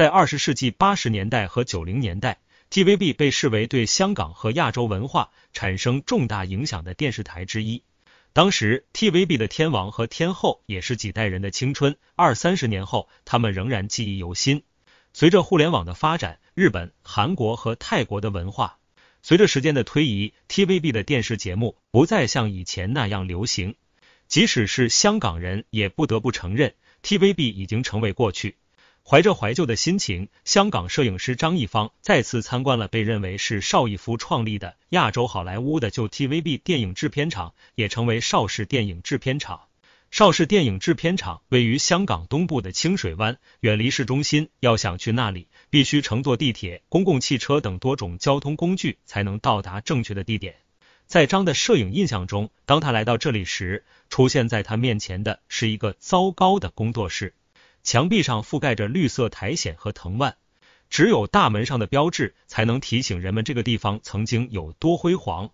在二十世纪八十年代和九零年代，TVB 被视为对香港和亚洲文化产生重大影响的电视台之一。当时，TVB 的天王和天后也是几代人的青春。二三十年后，他们仍然记忆犹新。随着互联网的发展，日本、韩国和泰国的文化，随着时间的推移，TVB 的电视节目不再像以前那样流行。即使是香港人，也不得不承认，TVB 已经成为过去。怀着怀旧的心情，香港摄影师张艺芳再次参观了被认为是邵逸夫创立的亚洲好莱坞的旧 TVB 电影制片厂，也成为邵氏电影制片厂。邵氏电影制片厂位于香港东部的清水湾，远离市中心。要想去那里，必须乘坐地铁、公共汽车等多种交通工具才能到达正确的地点。在张的摄影印象中，当他来到这里时，出现在他面前的是一个糟糕的工作室。墙壁上覆盖着绿色苔藓和藤蔓，只有大门上的标志才能提醒人们这个地方曾经有多辉煌。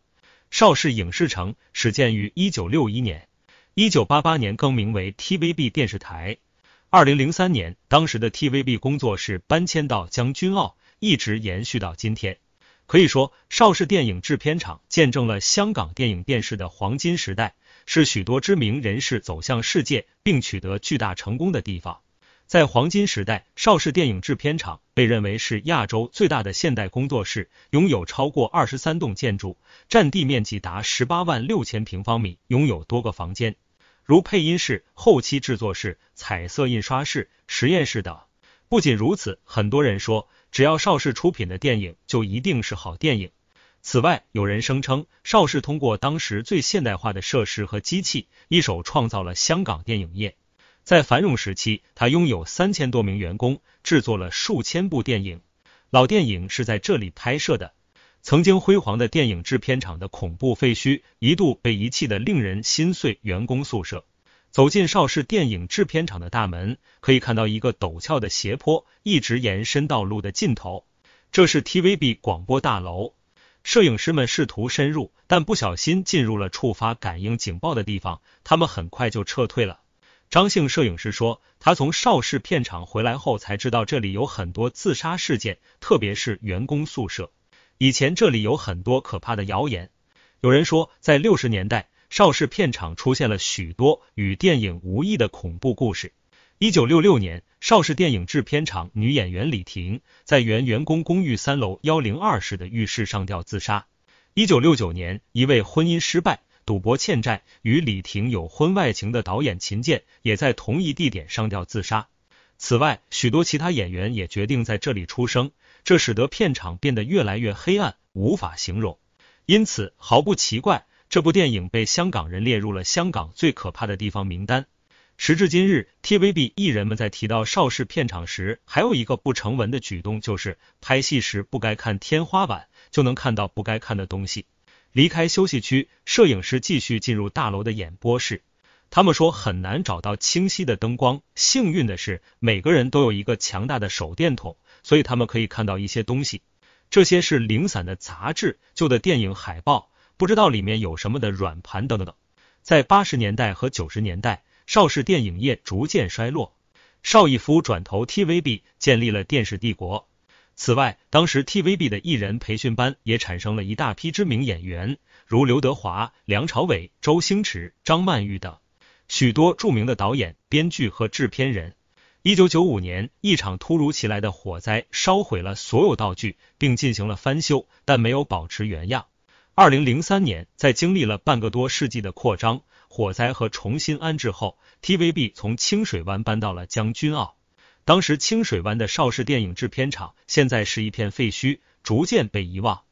邵氏影视城始建于一九六一年，一九八八年更名为 TVB 电视台，二零零三年当时的 TVB 工作室搬迁到将军澳，一直延续到今天。可以说，邵氏电影制片厂见证了香港电影电视的黄金时代，是许多知名人士走向世界并取得巨大成功的地方。在黄金时代，邵氏电影制片厂被认为是亚洲最大的现代工作室，拥有超过二十三栋建筑，占地面积达十八万六千平方米，拥有多个房间，如配音室、后期制作室、彩色印刷室、实验室等。不仅如此，很多人说，只要邵氏出品的电影，就一定是好电影。此外，有人声称，邵氏通过当时最现代化的设施和机器，一手创造了香港电影业。在繁荣时期，他拥有三千多名员工，制作了数千部电影。老电影是在这里拍摄的。曾经辉煌的电影制片厂的恐怖废墟，一度被遗弃的令人心碎。员工宿舍，走进邵氏电影制片厂的大门，可以看到一个陡峭的斜坡，一直延伸到路的尽头。这是 TVB 广播大楼。摄影师们试图深入，但不小心进入了触发感应警报的地方，他们很快就撤退了。张姓摄影师说，他从邵氏片场回来后才知道这里有很多自杀事件，特别是员工宿舍。以前这里有很多可怕的谣言。有人说，在六十年代，邵氏片场出现了许多与电影无异的恐怖故事。一九六六年，邵氏电影制片厂女演员李婷在原员工公寓三楼幺零二室的浴室上吊自杀。一九六九年，一位婚姻失败。赌博欠债，与李婷有婚外情的导演秦健也在同一地点上吊自杀。此外，许多其他演员也决定在这里出生，这使得片场变得越来越黑暗，无法形容。因此，毫不奇怪，这部电影被香港人列入了香港最可怕的地方名单。时至今日，TVB 艺人们在提到邵氏片场时，还有一个不成文的举动，就是拍戏时不该看天花板，就能看到不该看的东西。离开休息区，摄影师继续进入大楼的演播室。他们说很难找到清晰的灯光。幸运的是，每个人都有一个强大的手电筒，所以他们可以看到一些东西。这些是零散的杂志、旧的电影海报，不知道里面有什么的软盘等等等。在八十年代和九十年代，邵氏电影业逐渐衰落，邵逸夫转投 TVB，建立了电视帝国。此外，当时 TVB 的艺人培训班也产生了一大批知名演员，如刘德华、梁朝伟、周星驰、张曼玉等许多著名的导演、编剧和制片人。一九九五年，一场突如其来的火灾烧毁了所有道具，并进行了翻修，但没有保持原样。二零零三年，在经历了半个多世纪的扩张、火灾和重新安置后，TVB 从清水湾搬到了将军澳。当时清水湾的邵氏电影制片厂，现在是一片废墟，逐渐被遗忘。